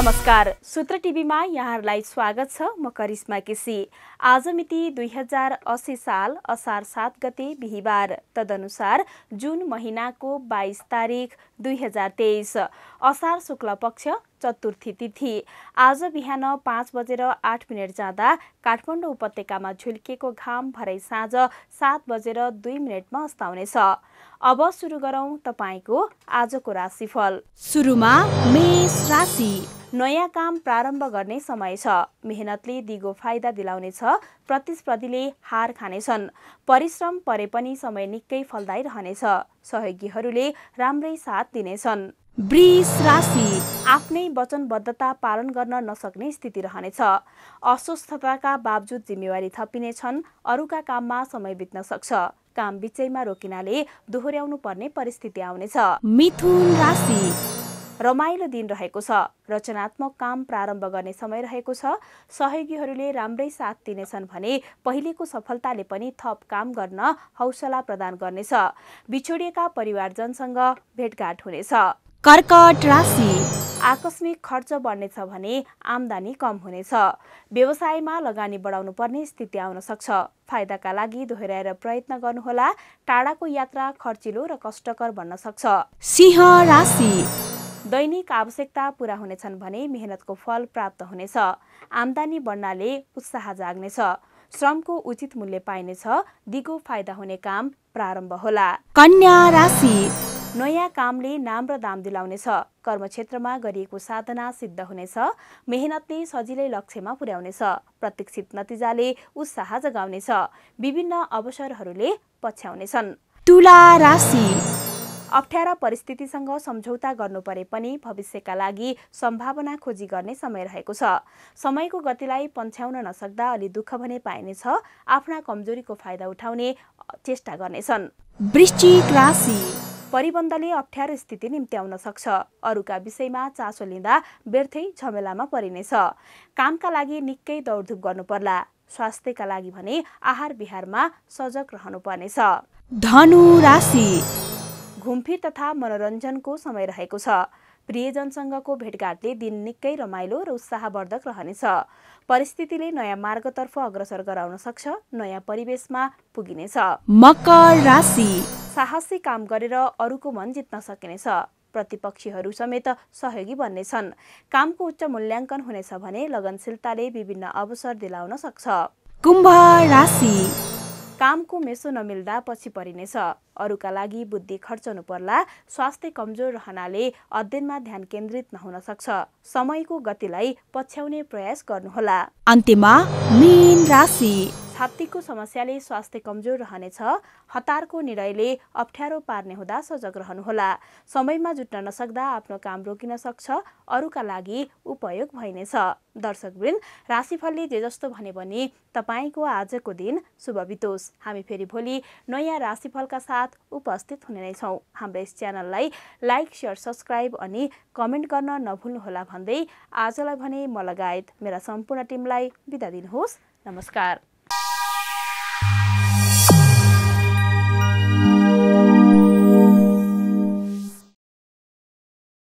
नमस्कार सूत्र टिभीमा यहाँहरूलाई स्वागत छ म करिश्मा केसी आज मिति दुई हजार असी साल असार सात गते बिहिबार तदनुसार जुन महिनाको बाइस तारिक दुई हजार तेइस असार शुक्ल पक्ष चतुर्थी तिथि आज बिहान पाँच बजेर आठ मिनट जाँदा काठमाडौँ उपत्यकामा झुल्किएको घाम भरै साँझ सात बजेर दुई मिनटमा अस्ताउनेछ अब सुरु गरौँ तपाईँको आजको राशिफल सुरुमा मेष राशि नयाँ काम प्रारम्भ गर्ने समय छ मेहनतले दिगो फाइदा दिलाउनेछ प्रतिस्पर्धीले हार खानेछन् परिश्रम परे पनि समय निकै फलदायी रहनेछ सहयोगीहरूले राम्रै साथ दिनेछन् वृष राशि आफ्नै वचनबद्धता पालन गर्न नसक्ने स्थिति रहनेछ अस्वस्थताका बावजुद जिम्मेवारी थपिनेछन् अरूका काममा समय बित्न सक्छ काम बिचैमा रोकिनाले दोहोर्याउनु पर्ने परिस्थिति आउनेछ मिथुन राशि रमाइलो दिन रहेको छ रचनात्मक काम प्रारम्भ गर्ने समय रहेको छ सहयोगीहरूले राम्रै साथ दिनेछन् भने पहिलेको सफलताले पनि थप काम गर्न हौसला प्रदान गर्नेछ बिछोडिएका परिवारजनसँग भेटघाट हुनेछ कर्कट राशि आकस्मिक खर्च बढ्नेछ भने आमदानी कम हुनेछ व्यवसायमा लगानी बढाउनु पर्ने स्थिति आउन सक्छ फाइदाका लागि दोहोऱ्याएर प्रयत्न गर्नुहोला टाढाको यात्रा खर्चिलो र कष्टकर बन्न सक्छ सिंह राशि दैनिक आवश्यकता पुरा हुनेछन् भने मेहनतको फल प्राप्त हुनेछ आमदानी बढ्नाले उत्साह जाग्नेछ श्रमको उचित मूल्य पाइनेछ दिगो फाइदा हुने काम प्रारम्भ होला कन्या राशि नयाँ कामले नाम र दाम दिलाउनेछ कर्मक्षेत्रमा गरिएको साधना सिद्ध हुनेछ मेहनतले सजिलै लक्ष्यमा पुर्याउनेछ प्रतीक्षित नतिजाले उत्साह जगाउनेछ विभिन्न अवसरहरूले पछ्याउनेछन् तुला राशि अप्ठ्यारा परिस्थितिसँग सम्झौता गर्नु परे पनि भविष्यका लागि सम्भावना खोजी गर्ने समय रहेको छ समयको गतिलाई पछ्याउन नसक्दा अलि दुःख भने पाइनेछ आफ्ना कमजोरीको फाइदा उठाउने चेष्टा गर्नेछन् वृश्चिक राशि परिबन्धले अप्ठ्यारो स्थिति निम्त्याउन सक्छ अरूका विषयमा चासो लिँदा व्यर्थै झमेलामा परिनेछ कामका लागि निकै दौडधुप गर्नुपर्ला स्वास्थ्यका लागि भने आहार विहारमा सजग रहनुपर्नेछ धनु राशि घुमफिर तथा मनोरञ्जनको समय रहेको छ प्रियजनसँगको भेटघाटले दिन निकै रमाइलो र उत्साहवर्धक रहनेछ परिस्थितिले नयाँ मार्गतर्फ अग्रसर गराउन सक्छ नयाँ परिवेशमा पुगिनेछ मकर राशि साहसी काम गरेर अरूको मन जित्न सकिनेछ प्रतिपक्षीहरू समेत सहयोगी बन्नेछन् कामको उच्च मूल्याङ्कन हुनेछ भने लगनशीलताले विभिन्न अवसर दिलाउन सक्छ कुम्भ राशि कामको मेसो नमिल्दा पछि परिनेछ अरूका लागि बुद्धि खर्चनु पर्ला स्वास्थ्य कमजोर रहनाले अध्ययनमा ध्यान केन्द्रित नहुन सक्छ समयको गतिलाई पछ्याउने प्रयास गर्नुहोला अन्त्यमा राशि छात्तीको समस्याले स्वास्थ्य कमजोर रहनेछ हतारको निर्णयले अप्ठ्यारो पार्ने हुँदा सजग रहनुहोला समयमा जुट्न नसक्दा आफ्नो काम रोकिन सक्छ अरूका लागि उपयोग भइनेछ दर्शकवृन्द राशिफलले जे जस्तो भने पनि तपाईँको आजको दिन शुभ बितोस् हामी फेरि भोलि नयाँ राशिफलका साथ उपस्थित हुने नै छौँ हाम्रो यस च्यानललाई लाइक सेयर सब्सक्राइब अनि कमेन्ट गर्न नभुल्नुहोला भन्दै आजलाई भने म लगायत मेरा सम्पूर्ण टिमलाई बिदा दिनुहोस् नमस्कार